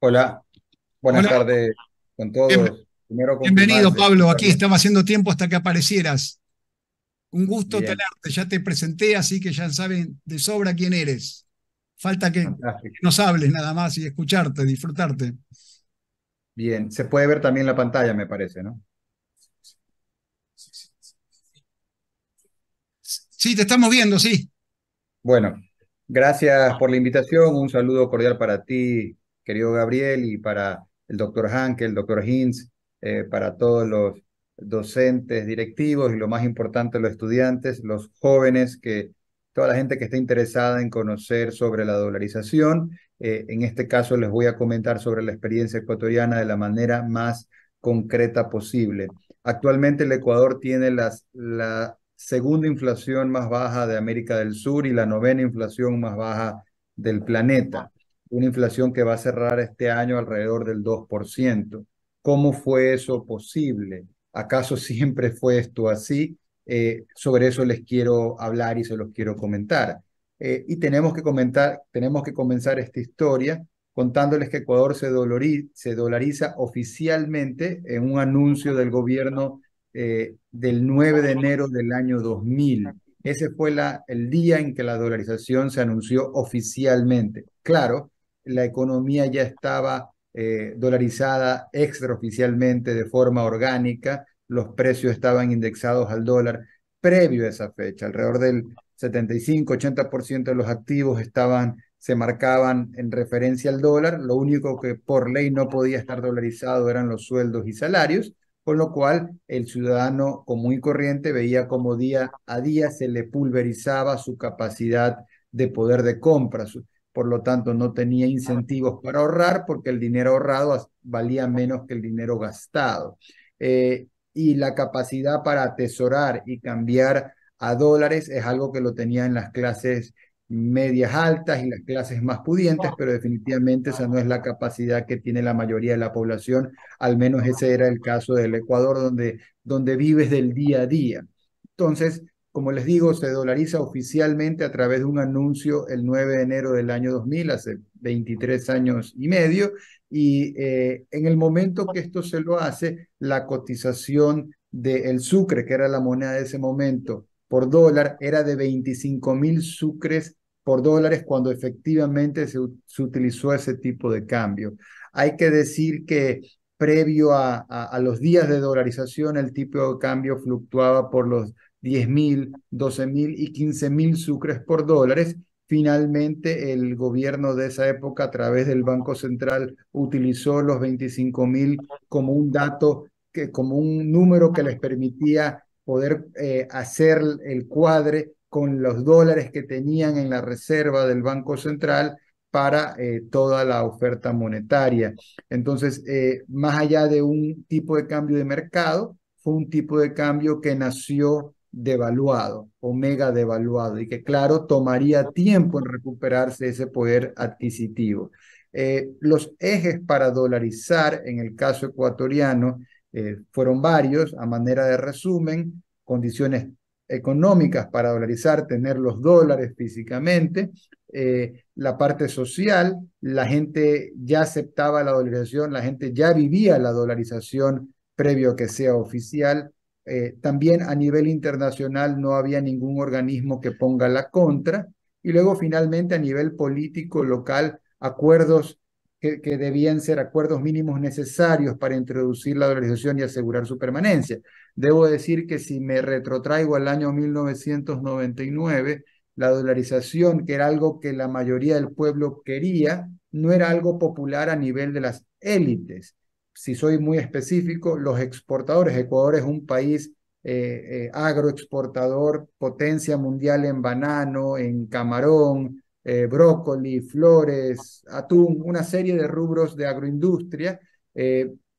Hola, buenas tardes con todos. bienvenido, Pablo. Aquí estaba haciendo tiempo hasta que aparecieras. Un gusto tenerte. Ya te presenté, así que ya saben de sobra quién eres. Falta que nos hables nada más y escucharte, disfrutarte. Bien, se puede ver también la pantalla, me parece, ¿no? Sí, te estamos viendo, sí. Bueno, gracias por la invitación. Un saludo cordial para ti, querido Gabriel, y para el doctor Hanke, el doctor Hinz, eh, para todos los docentes, directivos y lo más importante, los estudiantes, los jóvenes, que toda la gente que está interesada en conocer sobre la dolarización. Eh, en este caso les voy a comentar sobre la experiencia ecuatoriana de la manera más concreta posible. Actualmente el Ecuador tiene las, la segunda inflación más baja de América del Sur y la novena inflación más baja del planeta una inflación que va a cerrar este año alrededor del 2%. ¿Cómo fue eso posible? ¿Acaso siempre fue esto así? Eh, sobre eso les quiero hablar y se los quiero comentar. Eh, y tenemos que, comentar, tenemos que comenzar esta historia contándoles que Ecuador se, dolariza oficialmente en un anuncio del gobierno eh, del 9 de enero del año 2000. Ese fue el día en que la dolarización se anunció oficialmente. Claro, la economía ya estaba eh, dolarizada extraoficialmente de forma orgánica, los precios estaban indexados al dólar previo a esa fecha, alrededor del 75-80% de los activos estaban se marcaban en referencia al dólar, lo único que por ley no podía estar dolarizado eran los sueldos y salarios, con lo cual el ciudadano común y corriente veía como día a día se le pulverizaba su capacidad de poder de compra, por lo tanto no tenía incentivos para ahorrar porque el dinero ahorrado valía menos que el dinero gastado. Eh, y la capacidad para atesorar y cambiar a dólares es algo que lo tenía en las clases medias altas y las clases más pudientes, pero definitivamente esa no es la capacidad que tiene la mayoría de la población, al menos ese era el caso del Ecuador, donde, donde vives del día a día. Entonces, como les digo, se dolariza oficialmente a través de un anuncio el 9 de enero del año 2000, hace 23 años y medio, y eh, en el momento que esto se lo hace, la cotización del el sucre, que era la moneda de ese momento, por dólar era de 25 mil sucres por dólares cuando efectivamente se, utilizó ese tipo de cambio. Hay que decir que previo a los días de dolarización, el tipo de cambio fluctuaba por los mil 10.000, mil y mil sucres por dólares. Finalmente, el gobierno de esa época, a través del Banco Central, utilizó los 25.000 como un dato, que, como un número que les permitía poder eh, hacer el cuadre con los dólares que tenían en la reserva del Banco Central para eh, toda la oferta monetaria. Entonces, eh, más allá de un tipo de cambio de mercado, fue un tipo de cambio que nació devaluado omega devaluado y que claro tomaría tiempo en recuperarse ese poder adquisitivo. Eh, los ejes para dolarizar en el caso ecuatoriano eh, fueron varios, a manera de resumen, condiciones económicas para dolarizar, tener los dólares físicamente, eh, la parte social, la gente ya aceptaba la dolarización, la gente ya vivía la dolarización previo a que sea oficial, eh, también a nivel internacional no había ningún organismo que ponga la contra. Y luego finalmente a nivel político local, acuerdos que, que, debían ser acuerdos mínimos necesarios para introducir la dolarización y asegurar su permanencia. Debo decir que si me retrotraigo al año 1999, la dolarización, que era algo que la mayoría del pueblo quería, no era algo popular a nivel de las élites si soy muy específico, los exportadores. Ecuador es un país eh, eh, agroexportador, potencia mundial en banano, en camarón, eh, brócoli, flores, atún, una serie de rubros de agroindustria.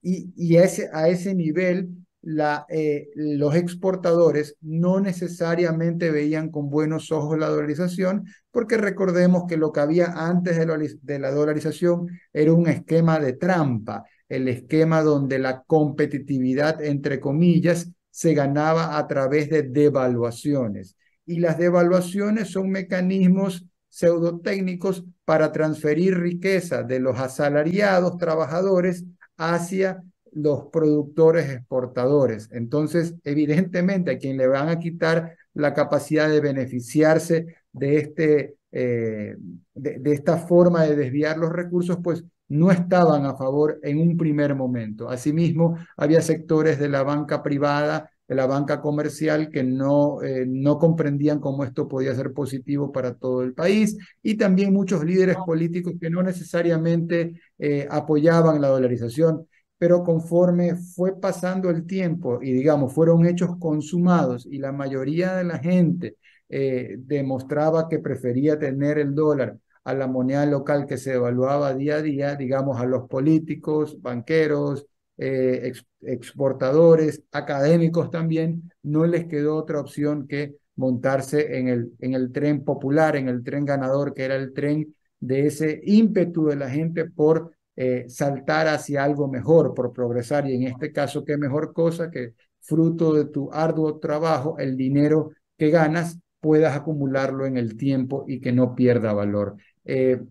y, a, ese, a ese nivel, los exportadores no necesariamente veían con buenos ojos la dolarización, porque recordemos que lo que había antes de la, de la dolarización era un esquema de trampa el esquema donde la competitividad, entre comillas, se ganaba a través de devaluaciones. Y las devaluaciones son mecanismos pseudotécnicos para transferir riqueza de los asalariados trabajadores hacia los productores exportadores. Entonces, evidentemente, a quien le van a quitar la capacidad de beneficiarse de, este, eh, de esta forma de desviar los recursos, pues no estaban a favor en un primer momento. Asimismo, había sectores de la banca privada, de la banca comercial, que no, eh, no comprendían cómo esto podía ser positivo para todo el país y también muchos líderes políticos que no necesariamente eh, apoyaban la dolarización. Pero conforme fue pasando el tiempo y digamos fueron hechos consumados y la mayoría de la gente eh, demostraba que prefería tener el dólar a la moneda local que se evaluaba día a día, digamos, a los políticos, banqueros, eh, exportadores, académicos también, no les quedó otra opción que montarse en el, en el tren popular, en el tren ganador, que era el tren de ese ímpetu de la gente por eh, saltar hacia algo mejor, por progresar. Y en este caso, qué mejor cosa que fruto de tu arduo trabajo, el dinero que ganas puedas acumularlo en el tiempo y que no pierda valor. Eh,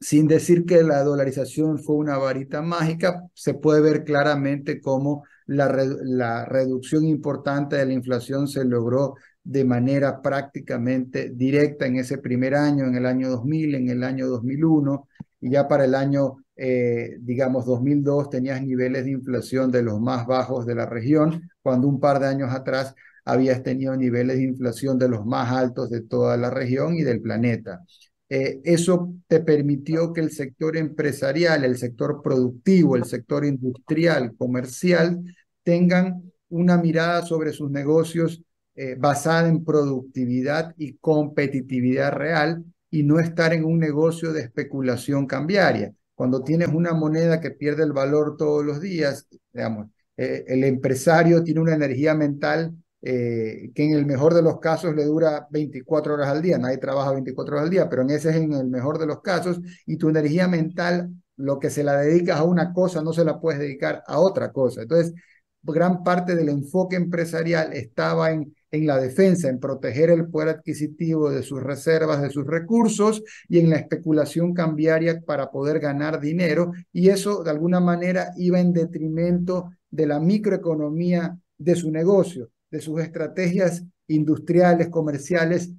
sin decir que la dolarización fue una varita mágica, se puede ver claramente cómo la, reducción importante de la inflación se logró de manera prácticamente directa en ese primer año, en el año 2000, en el año 2001, y ya para el año, eh, digamos, 2002 tenías niveles de inflación de los más bajos de la región, cuando un par de años atrás habías tenido niveles de inflación de los más altos de toda la región y del planeta. Eh, eso te permitió que el sector empresarial, el sector productivo, el sector industrial, comercial, tengan una mirada sobre sus negocios eh, basada en productividad y competitividad real y no estar en un negocio de especulación cambiaria. Cuando tienes una moneda que pierde el valor todos los días, digamos, eh, el empresario tiene una energía mental eh, que en el mejor de los casos le dura 24 horas al día, nadie trabaja 24 horas al día, pero en ese es en el mejor de los casos, y tu energía mental, lo que se la dedicas a una cosa, no se la puedes dedicar a otra cosa. Entonces, gran parte del enfoque empresarial estaba en, en la defensa, en proteger el poder adquisitivo de sus reservas, de sus recursos, y en la especulación cambiaria para poder ganar dinero, y eso de alguna manera iba en detrimento de la microeconomía de su negocio de sus estrategias industriales, comerciales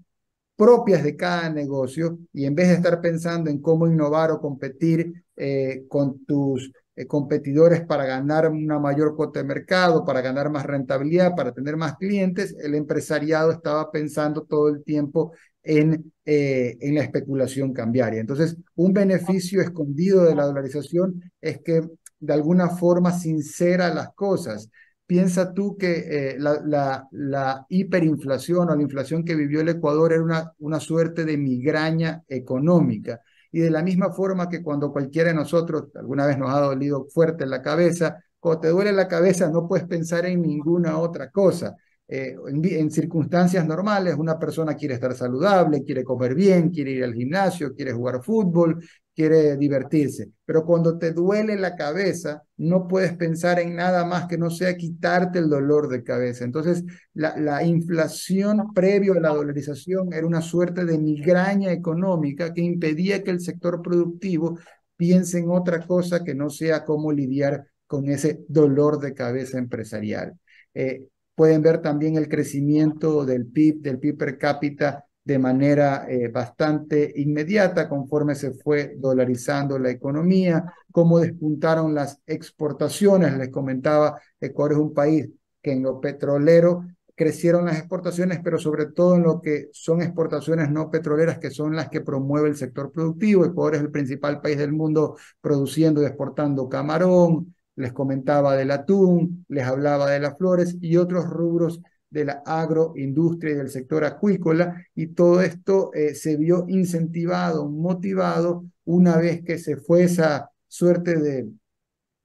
propias de cada negocio y en vez de estar pensando en cómo innovar o competir eh, con tus eh, competidores para ganar una mayor cuota de mercado, para ganar más rentabilidad, para tener más clientes, el empresariado estaba pensando todo el tiempo en, eh, en la especulación cambiaria. Entonces, un beneficio escondido de la dolarización es que de alguna forma sincera las cosas piensa tú que eh, la, hiperinflación o la inflación que vivió el Ecuador era una, suerte de migraña económica. Y de la misma forma que cuando cualquiera de nosotros alguna vez nos ha dolido fuerte la cabeza, cuando te duele la cabeza no puedes pensar en ninguna otra cosa. Eh, en, circunstancias normales, una persona quiere estar saludable, quiere comer bien, quiere ir al gimnasio, quiere jugar fútbol, quiere divertirse. Pero cuando te duele la cabeza, no puedes pensar en nada más que no sea quitarte el dolor de cabeza. Entonces, la, inflación previo a la dolarización era una suerte de migraña económica que impedía que el sector productivo piense en otra cosa que no sea cómo lidiar con ese dolor de cabeza empresarial. Eh, pueden ver también el crecimiento del PIB, del PIB per cápita de manera eh, bastante inmediata conforme se fue dolarizando la economía, cómo despuntaron las exportaciones. Les comentaba, Ecuador es un país que en lo petrolero crecieron las exportaciones, pero sobre todo en lo que son exportaciones no petroleras, que son las que promueve el sector productivo. Ecuador es el principal país del mundo produciendo y exportando camarón, les comentaba del atún, les hablaba de las flores y otros rubros de la agroindustria y del sector acuícola, y todo esto eh, se vio incentivado, motivado, una vez que se fue esa suerte de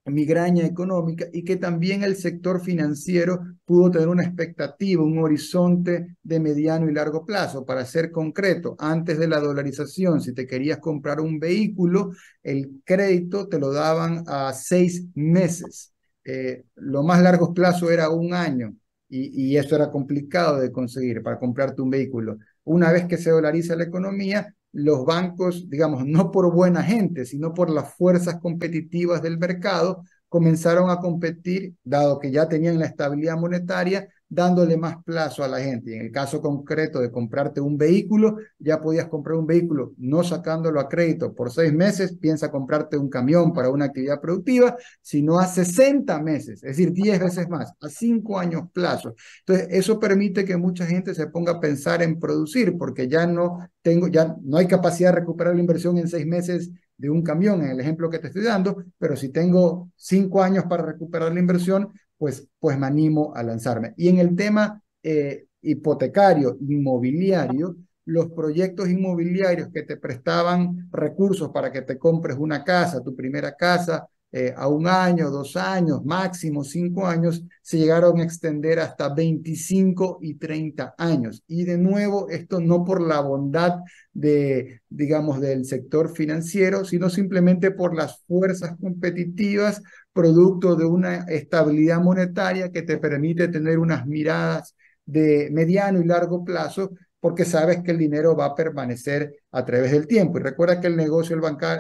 migraña económica y que también el sector financiero pudo tener una expectativa, un horizonte de mediano y largo plazo. Para ser concreto, antes de la dolarización, si te querías comprar un vehículo, el crédito te lo daban a seis meses. Eh, lo más largo plazo era un año y, eso era complicado de conseguir para comprarte un vehículo. Una vez que se dolariza la economía, los bancos, digamos, no por buena gente, sino por las fuerzas competitivas del mercado, comenzaron a competir, dado que ya tenían la estabilidad monetaria, dándole más plazo a la gente. Y en el caso concreto de comprarte un vehículo, ya podías comprar un vehículo no sacándolo a crédito por seis meses, piensa comprarte un camión para una actividad productiva, sino a 60 meses, es decir, 10 veces más, a cinco años plazo. Entonces, eso permite que mucha gente se ponga a pensar en producir, porque ya no tengo, ya no hay capacidad de recuperar la inversión en seis meses de un camión, en el ejemplo que te estoy dando, pero si tengo cinco años para recuperar la inversión, pues, pues, me animo a lanzarme. Y en el tema eh, hipotecario, inmobiliario, los proyectos inmobiliarios que te prestaban recursos para que te compres una casa, tu primera casa, eh, a un año, dos años, máximo cinco años, se llegaron a extender hasta 25 y 30 años. Y de nuevo, esto no por la bondad de, digamos, del sector financiero, sino simplemente por las fuerzas competitivas producto de una estabilidad monetaria que te permite tener unas miradas de mediano y largo plazo porque sabes que el dinero va a permanecer a través del tiempo. Y recuerda que el negocio,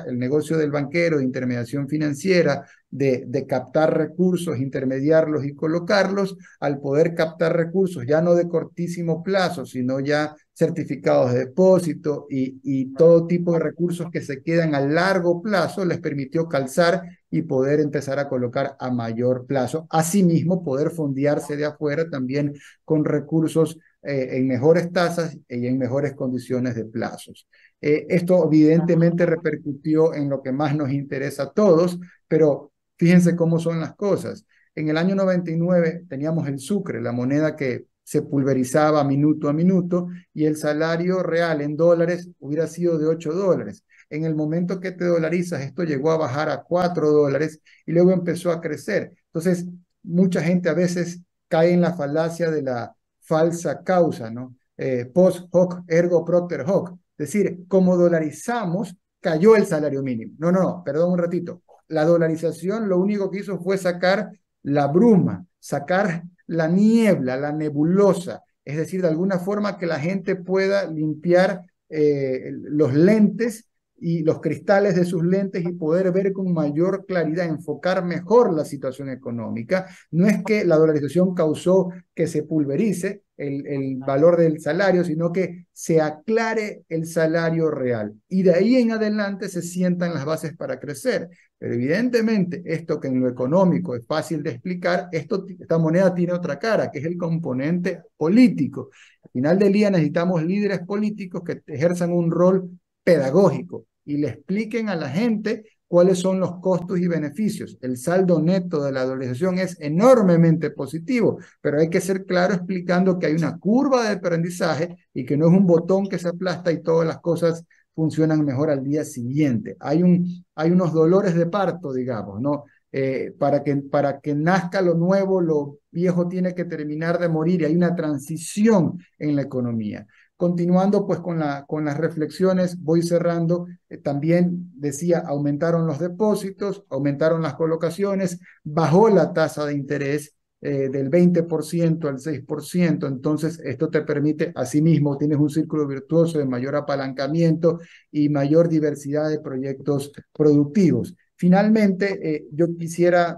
el negocio del banquero, de intermediación financiera, de, captar recursos, intermediarlos y colocarlos, al poder captar recursos ya no de cortísimo plazo, sino ya certificados de depósito y, y todo tipo de recursos que se quedan a largo plazo, les permitió calzar y poder empezar a colocar a mayor plazo. Asimismo, poder fondearse de afuera también con recursos eh, en mejores tasas y en mejores condiciones de plazos. Eh, esto evidentemente repercutió en lo que más nos interesa a todos, pero fíjense cómo son las cosas. En el año 99 teníamos el sucre, la moneda que se pulverizaba minuto a minuto y el salario real en dólares hubiera sido de 8 dólares. En el momento que te dolarizas, esto llegó a bajar a 4 dólares y luego empezó a crecer. Entonces, mucha gente a veces cae en la falacia de la falsa causa, ¿no? Eh, post hoc, ergo procter hoc. Es decir, como dolarizamos, cayó el salario mínimo. No, no, no, perdón un ratito. La dolarización lo único que hizo fue sacar la bruma, sacar la niebla, la nebulosa. Es decir, de alguna forma que la gente pueda limpiar eh, los lentes y los cristales de sus lentes y poder ver con mayor claridad, enfocar mejor la situación económica. No es que la dolarización causó que se pulverice el, valor del salario, sino que se aclare el salario real. Y de ahí en adelante se sientan las bases para crecer. Pero evidentemente esto que en lo económico es fácil de explicar, esta moneda tiene otra cara, que es el componente político. Al final del día necesitamos líderes políticos que ejerzan un rol pedagógico, y le expliquen a la gente cuáles son los costos y beneficios. El saldo neto de la dolarización es enormemente positivo, pero hay que ser claro explicando que hay una curva de aprendizaje y que no es un botón que se aplasta y todas las cosas funcionan mejor al día siguiente. Hay, un, hay unos dolores de parto, digamos, ¿no? Eh, para, que, para que nazca lo nuevo, lo viejo tiene que terminar de morir y hay una transición en la economía. Continuando pues con, la, con las reflexiones, voy cerrando. Eh, también decía, aumentaron los depósitos, aumentaron las colocaciones, bajó la tasa de interés eh, del 20% al 6%. Entonces, esto te permite, asimismo, tienes un círculo virtuoso de mayor apalancamiento y mayor diversidad de proyectos productivos. Finalmente, eh, yo quisiera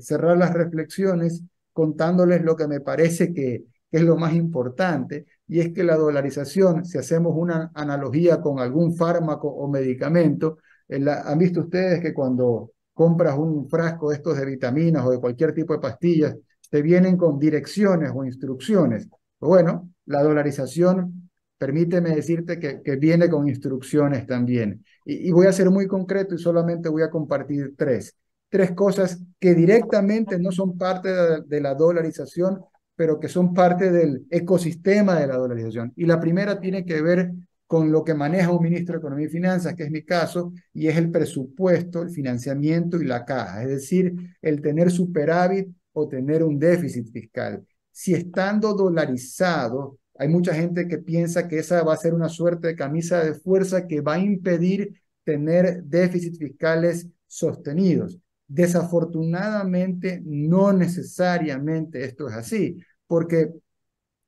cerrar las reflexiones contándoles lo que me parece que es lo más importante, y es que la dolarización, si hacemos una analogía con algún fármaco o medicamento, eh, han visto ustedes que cuando compras un frasco de estos de vitaminas o de cualquier tipo de pastillas, te vienen con direcciones o instrucciones. Pues bueno, la dolarización, permíteme decirte que, que viene con instrucciones también. Y, voy a ser muy concreto y solamente voy a compartir tres. Tres cosas que directamente no son parte de la dolarización, pero que son parte del ecosistema de la dolarización. Y la primera tiene que ver con lo que maneja un ministro de Economía y Finanzas, que es mi caso, y es el presupuesto, el financiamiento y la caja, es decir, el tener superávit o tener un déficit fiscal. Si estando dolarizado, hay mucha gente que piensa que esa va a ser una suerte de camisa de fuerza que va a impedir tener déficits fiscales sostenidos. Desafortunadamente, no necesariamente esto es así, porque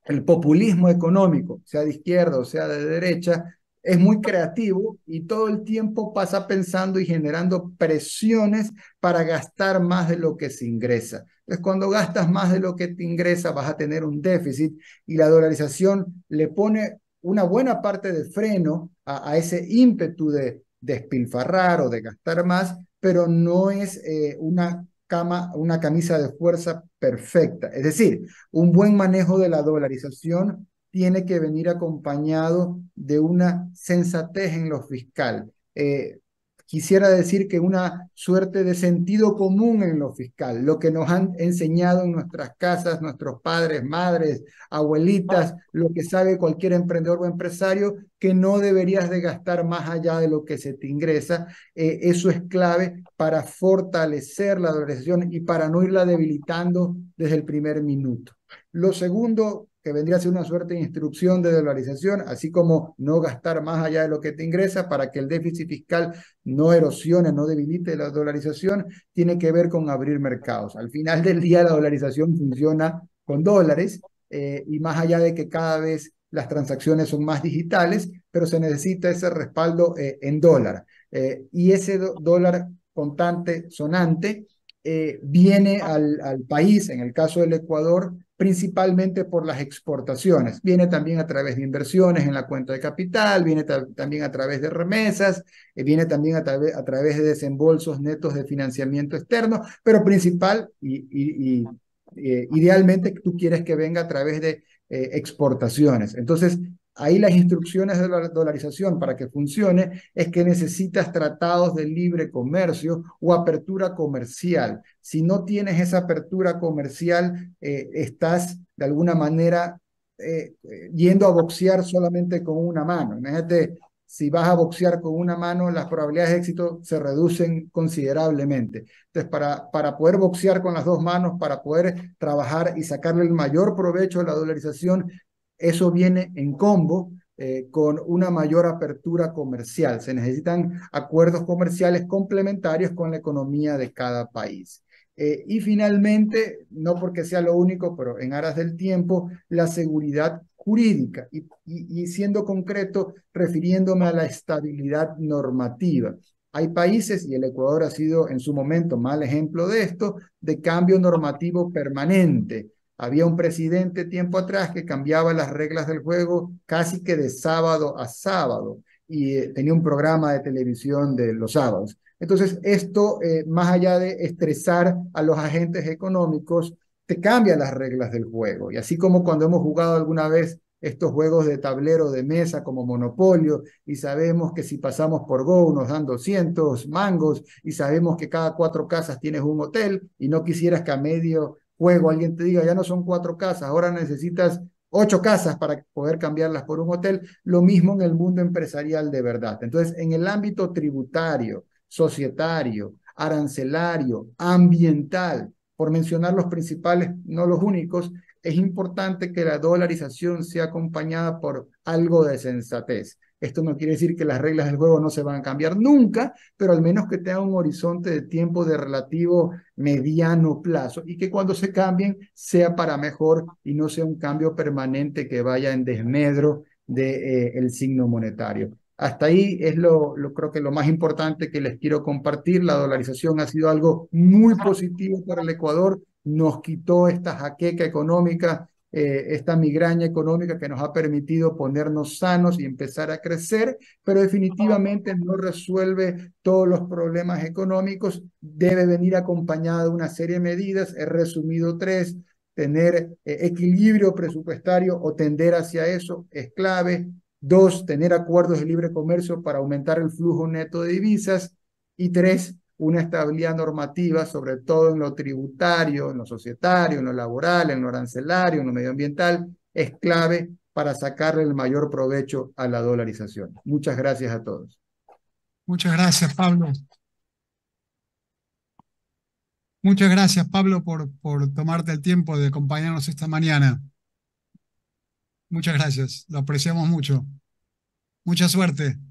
el populismo económico, sea de izquierda o sea de derecha, es muy creativo y todo el tiempo pasa pensando y generando presiones para gastar más de lo que se ingresa. Entonces, cuando gastas más de lo que te ingresa, vas a tener un déficit y la dolarización le pone una buena parte de freno a, ese ímpetu de despilfarrar o de gastar más pero no es eh, una, cama, una camisa de fuerza perfecta. Es decir, un buen manejo de la dolarización tiene que venir acompañado de una sensatez en lo fiscal. Eh, quisiera decir que una suerte de sentido común en lo fiscal, lo que nos han enseñado en nuestras casas, nuestros padres, madres, abuelitas, lo que sabe cualquier emprendedor o empresario, que no deberías de gastar más allá de lo que se te ingresa. Eh, eso es clave para fortalecer la organización y para no irla debilitando desde el primer minuto. Lo segundo que vendría a ser una suerte de instrucción de dolarización, así como no gastar más allá de lo que te ingresa para que el déficit fiscal no erosione, no debilite la dolarización, tiene que ver con abrir mercados. Al final del día la dolarización funciona con dólares eh, y más allá de que cada vez las transacciones son más digitales, pero se necesita ese respaldo eh, en dólar. Eh, y ese dólar contante sonante viene al, al país, en el caso del Ecuador, principalmente por las exportaciones. Viene también a través de inversiones en la cuenta de capital, viene también a través de remesas, eh, viene también a, a, través de desembolsos netos de financiamiento externo, pero principal y, eh, idealmente tú quieres que venga a través de eh, exportaciones. Entonces, Ahí las instrucciones de la dolarización para que funcione es que necesitas tratados de libre comercio o apertura comercial. Si no tienes esa apertura comercial, eh, estás de alguna manera eh, yendo a boxear solamente con una mano. Imagínate, si vas a boxear con una mano, las probabilidades de éxito se reducen considerablemente. Entonces, para, para poder boxear con las dos manos, para poder trabajar y sacarle el mayor provecho a la dolarización, eso viene en combo eh, con una mayor apertura comercial. Se necesitan acuerdos comerciales complementarios con la economía de cada país. Eh, y finalmente, no porque sea lo único, pero en aras del tiempo, la seguridad jurídica y siendo concreto, refiriéndome a la estabilidad normativa. Hay países, y el Ecuador ha sido en su momento mal ejemplo de esto, de cambio normativo permanente había un presidente tiempo atrás que cambiaba las reglas del juego casi que de sábado a sábado y eh, tenía un programa de televisión de los sábados. Entonces, esto, eh, más allá de estresar a los agentes económicos, te cambia las reglas del juego. Y así como cuando hemos jugado alguna vez estos juegos de tablero de mesa como Monopolio y sabemos que si pasamos por Go nos dan 200 mangos y sabemos que cada cuatro casas tienes un hotel y no quisieras que a medio juego, alguien te diga, ya no son cuatro casas, ahora necesitas ocho casas para poder cambiarlas por un hotel, lo mismo en el mundo empresarial de verdad. Entonces, en el ámbito tributario, societario, arancelario, ambiental, por mencionar los principales, no los únicos, es importante que la dolarización sea acompañada por algo de sensatez. Esto no quiere decir que las reglas del juego no se van a cambiar nunca, pero al menos que tenga un horizonte de tiempo de relativo mediano plazo y que cuando se cambien sea para mejor y no sea un cambio permanente que vaya en desmedro del eh, signo monetario. Hasta ahí es lo, lo, creo que lo más importante que les quiero compartir. La dolarización ha sido algo muy positivo para el Ecuador. Nos quitó esta jaqueca económica eh, esta migraña económica que nos ha permitido ponernos sanos y empezar a crecer, pero definitivamente no resuelve todos los problemas económicos. Debe venir acompañada de una serie de medidas. He resumido tres tener eh, equilibrio presupuestario o tender hacia eso es clave. Dos, tener acuerdos de libre comercio para aumentar el flujo neto de divisas. Y tres, una estabilidad normativa, sobre todo en lo tributario, en lo societario, en lo laboral, en lo arancelario, en lo medioambiental, es clave para sacarle el mayor provecho a la dolarización. Muchas gracias a todos. Muchas gracias, Pablo. Muchas gracias, Pablo, por, por tomarte el tiempo de acompañarnos esta mañana. Muchas gracias, lo apreciamos mucho. Mucha suerte.